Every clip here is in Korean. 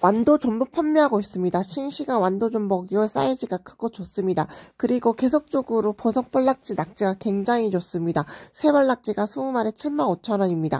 완도 전부 판매하고 있습니다. 신시한 완도 전복이요. 사이즈가 크고 좋습니다. 그리고 계속적으로 버섯 볼락지 낙지가 굉장히 좋습니다. 세볼낙지가 20마리 75,000원입니다.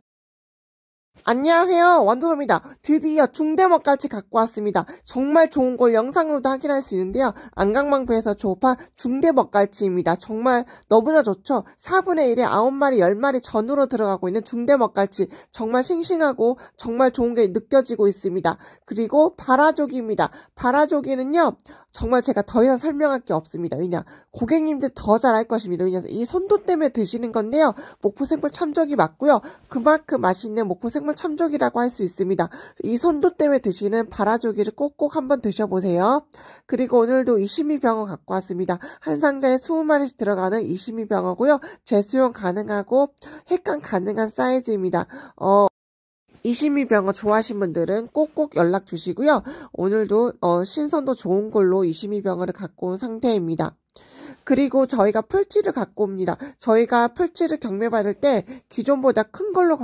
안녕하세요 완도섭입니다 드디어 중대먹까지 갖고 왔습니다 정말 좋은 걸 영상으로도 확인할 수 있는데요 안강망부에서 조업한 중대먹갈치입니다 정말 너무나 좋죠 4분의 1에 9마리 10마리 전후로 들어가고 있는 중대먹갈치 정말 싱싱하고 정말 좋은 게 느껴지고 있습니다 그리고 바라조기입니다 바라조기는요 정말 제가 더 이상 설명할 게 없습니다 왜냐 고객님들 더 잘 알 것입니다 왜냐 이 손도 때문에 드시는 건데요 목포 생물 참적이 맞고요 그만큼 맛있는 목포 생물 참조기라고 할 수 있습니다. 이선도문에 드시는 바라조기를 꼭꼭 한번 드셔보세요. 그리고 오늘도 이시미 병어 갖고 왔습니다. 한 상자에 20마리씩 들어가는 이시미 병어고요. 재수용 가능하고 횟강 가능한 사이즈입니다. 어, 이심이병어 좋아하신 분들은 꼭꼭 연락 주시고요. 오늘도 어, 신선도 좋은 걸로 이심이병어를 갖고 온 상태입니다. 그리고 저희가 풀치를 갖고 옵니다. 저희가 풀치를 경매받을 때 기존보다 큰 걸로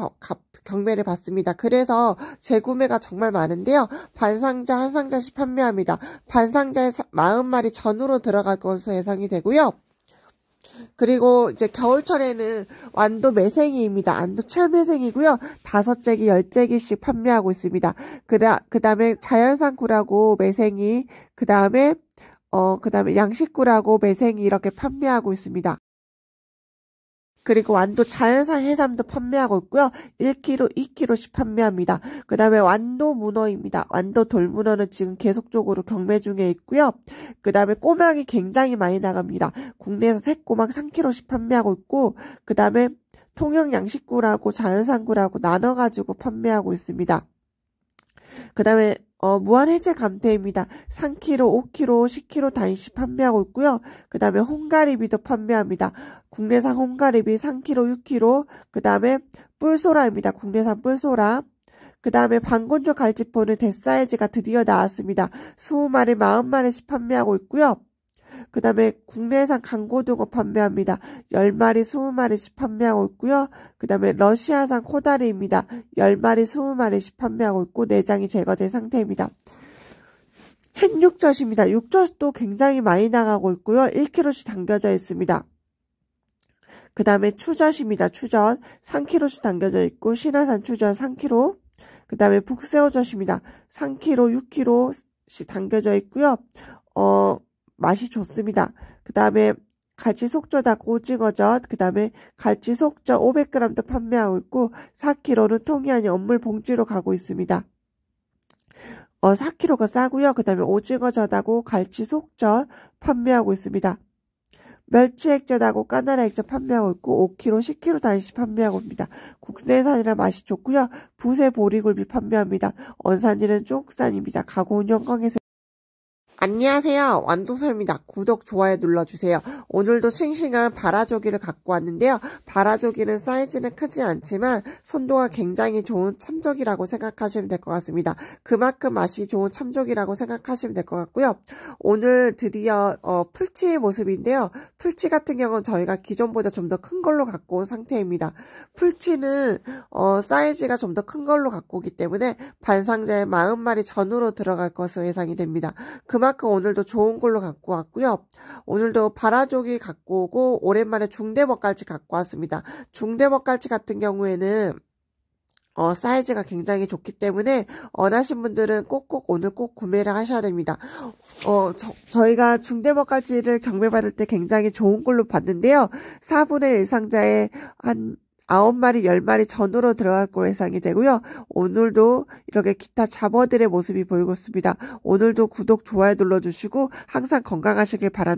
경매를 받습니다. 그래서 재구매가 정말 많은데요. 반상자 한 상자씩 판매합니다. 반상자에 마음말이 전후로 들어갈 것으로 예상이 되고요. 그리고 이제 겨울철에는 완도 매생이입니다. 안도 철매생이고요. 다섯 째기, 열 째기씩 판매하고 있습니다. 그다, 그 다음에 자연산 구라고 매생이, 그 다음에 어, 그 다음에 양식구라고 매생이 이렇게 판매하고 있습니다. 그리고 완도 자연산 해삼도 판매하고 있고요. 1kg, 2kg씩 판매합니다. 그 다음에 완도 문어입니다. 완도 돌문어는 지금 계속적으로 경매 중에 있고요. 그 다음에 꼬막이 굉장히 많이 나갑니다. 국내에서 새꼬막 3kg씩 판매하고 있고 그 다음에 통영 양식구라고 자연산구라고 나눠가지고 판매하고 있습니다. 그 다음에 어, 무한해제 감태입니다. 3kg, 5kg, 10kg 단시 판매하고 있고요. 그 다음에 홍가리비도 판매합니다. 국내산 홍가리비 3kg, 6kg, 그 다음에 뿔소라입니다. 국내산 뿔소라. 그 다음에 반건조 갈치포는 대사이즈가 드디어 나왔습니다. 20마리, 40마리씩 판매하고 있고요. 그 다음에 국내산 강고등어 판매합니다. 10마리, 20마리씩 판매하고 있고요. 그 다음에 러시아산 코다리입니다. 10마리, 20마리씩 판매하고 있고 내장이 제거된 상태입니다. 햇육젓입니다. 육젓도 굉장히 많이 나가고 있고요. 1kg씩 담겨져 있습니다. 그 다음에 추젓입니다. 추젓 3kg씩 담겨져 있고 신화산 추젓 3kg 그 다음에 북새우젓입니다. 3kg, 6kg씩 담겨져 있고요. 어, 맛이 좋습니다. 그 다음에 갈치속저 닭 오징어젓, 그 다음에 갈치속젓 500g도 판매하고 있고 4kg는 통이 아닌 업물 봉지로 가고 있습니다. 어, 4kg가 싸고요. 그 다음에 오징어젓하고 갈치속젓 판매하고 있습니다. 멸치액젓하고 까나라액젓 판매하고 있고 5kg, 10kg 단위씩 판매하고 있습니다. 국내산이라 맛이 좋고요. 부세 보리굴비 판매합니다. 원산일은중산입니다 가구 운영 광에서 안녕하세요. 완도소입니다. 구독, 좋아요 눌러주세요. 오늘도 싱싱한 바라조기를 갖고 왔는데요. 바라조기는 사이즈는 크지 않지만 손도가 굉장히 좋은 참조기라고 생각하시면 될 것 같습니다. 그만큼 맛이 좋은 참조기라고 생각하시면 될 것 같고요. 오늘 드디어 어, 풀치의 모습인데요. 풀치 같은 경우는 저희가 기존보다 좀 더 큰 걸로 갖고 온 상태입니다. 풀치는 어, 사이즈가 좀 더 큰 걸로 갖고 오기 때문에 반상자의 40마리 전후로 들어갈 것으로 예상이 됩니다. 그만큼 그만큼 오늘도 좋은 걸로 갖고 왔고요. 오늘도 바라족이 갖고 오고 오랜만에 중대먹갈치 갖고 왔습니다. 중대먹갈치 같은 경우에는 어, 사이즈가 굉장히 좋기 때문에 원하신 분들은 꼭꼭 오늘 꼭 구매를 하셔야 됩니다. 어, 저, 희가 중대먹까지를 경매받을 때 굉장히 좋은 걸로 봤는데요. 4분의 1 상자에 한 아홉 마리, 열 마리 전후로 들어갈 걸 예상이 되고요. 오늘도 이렇게 기타 잡어들의 모습이 보이고 있습니다. 오늘도 구독, 좋아요 눌러주시고 항상 건강하시길 바랍니다.